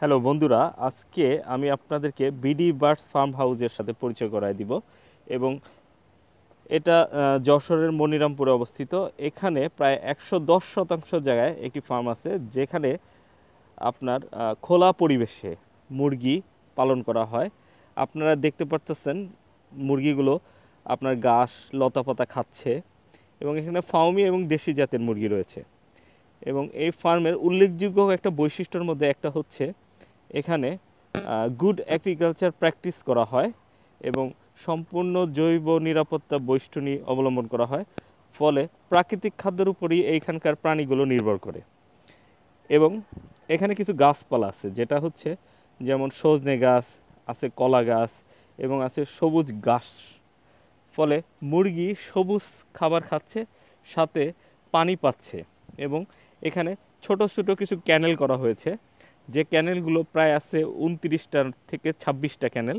hello বন্ধুরা আজকে আমি আপনাদেরকে বিডি বার্ডস ফার্ম হাউসের সাথে পরিচয় করায় দিব এবং এটা যশোরের মনিরামপুরে অবস্থিত এখানে প্রায় একশো দশ শতাংশ জায়গায় একটি ফার্ম আছে যেখানে আপনার খোলা পরিবেশে মুরগি পালন করা হয় আপনারা দেখতে পারতেছেন মুরগিগুলো আপনার ঘাস লতাপাতা খাচ্ছে এবং এখানে ফাউমি এবং দেশি জাতের মুরগি রয়েছে এবং এই ফার্মের উল্লেখযোগ্য একটা বৈশিষ্ট্যর মধ্যে একটা হচ্ছে এখানে গুড অ্যাগ্রিকালচার প্র্যাকটিস করা হয় এবং সম্পূর্ণ জৈব নিরাপত্তা বৈষ্ণী অবলম্বন করা হয় ফলে প্রাকৃতিক খাদ্যের উপরই এইখানকার প্রাণীগুলো নির্ভর করে এবং এখানে কিছু গাছপালা আছে যেটা হচ্ছে যেমন সজনে গাছ আছে কলা গাছ এবং আছে সবুজ ঘাস ফলে মুরগি সবুজ খাবার খাচ্ছে সাথে পানি পাচ্ছে এবং এখানে ছোট ছোট কিছু ক্যানেল করা হয়েছে যে ক্যানেলগুলো প্রায় আছে উনত্রিশটা থেকে ছাব্বিশটা ক্যানেল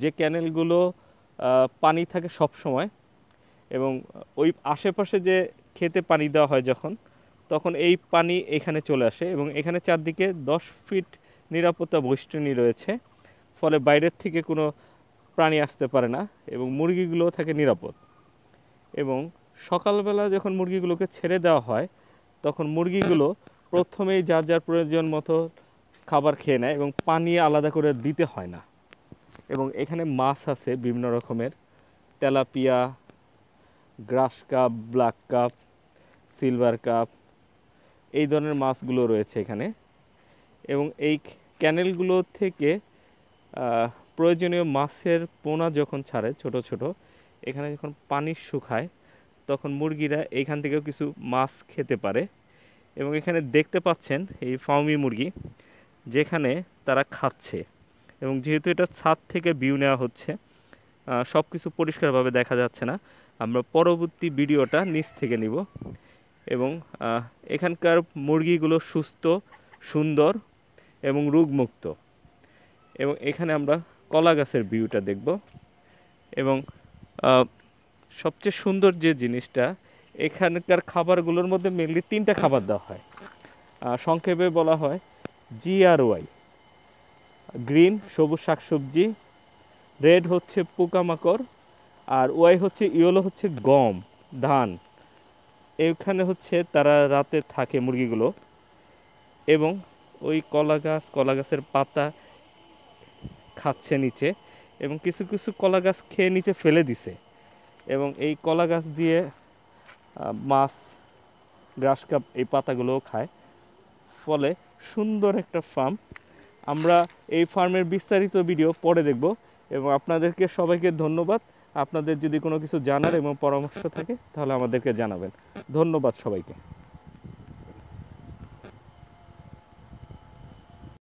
যে ক্যানেলগুলো পানি থাকে সব সময় এবং ওই আশেপাশে যে খেতে পানি দেওয়া হয় যখন তখন এই পানি এখানে চলে আসে এবং এখানে চারদিকে দশ ফিট নিরাপত্তা বৈষ্ণী রয়েছে ফলে বাইরের থেকে কোনো প্রাণী আসতে পারে না এবং মুরগিগুলো থাকে নিরাপদ এবং সকালবেলা যখন মুরগিগুলোকে ছেড়ে দেওয়া হয় তখন মুরগিগুলো প্রথমেই যার যার প্রয়োজন মতো খাবার খেয়ে নেয় এবং পানি আলাদা করে দিতে হয় না এবং এখানে মাছ আছে বিভিন্ন রকমের tilapia grass carp black carp silver carp এই ধরনের মাছগুলো রয়েছে এখানে এবং এই ক্যানেলগুলো থেকে প্রয়োজনীয় মাছের পোনা যখন ছাড়ে ছোট ছোট এখানে যখন পানি শুকায় তখন মুরগিরা এখান থেকেও কিছু মাছ খেতে পারে এবং এখানে দেখতে পাচ্ছেন এই ফাউমি মুরগি যেখানে তারা খাচ্ছে এবং যেহেতু এটা ছাদ থেকে ভিউ নেওয়া হচ্ছে সব কিছু পরিষ্কারভাবে দেখা যাচ্ছে না আমরা পরবর্তী ভিডিওটা নিচ থেকে নিব এবং এখানকার মুরগিগুলো সুস্থ সুন্দর এবং রোগমুক্ত এবং এখানে আমরা কলা গাছের ভিউটা দেখব এবং সবচেয়ে সুন্দর যে জিনিসটা এখানকার খাবারগুলোর মধ্যে মেনলি তিনটা খাবার দেওয়া হয় সংক্ষেপে বলা হয় জিআরওয়াই গ্রিন সবুজ শাকসবজি রেড হচ্ছে পোকামাকড় আর ওয়াই হচ্ছে ইয়েলো হচ্ছে গম ধান এখানে হচ্ছে তারা রাতে থাকে মুরগিগুলো এবং ওই কলা গাছ কলা গাছের পাতা খাচ্ছে নিচে এবং কিছু কিছু কলা গাছ খেয়ে নিচে ফেলে দিছে এবং এই কলা গাছ দিয়ে মাছ গ্রাস কাপ এই পাতাগুলোও খায় ফলে সুন্দর একটা ফার্ম আমরা এই ফার্মের বিস্তারিত ভিডিও পরে দেখব এবং আপনাদেরকে সবাইকে ধন্যবাদ আপনাদের যদি কোনো কিছু জানার এবং পরামর্শ থাকে তাহলে আমাদেরকে জানাবেন ধন্যবাদ সবাইকে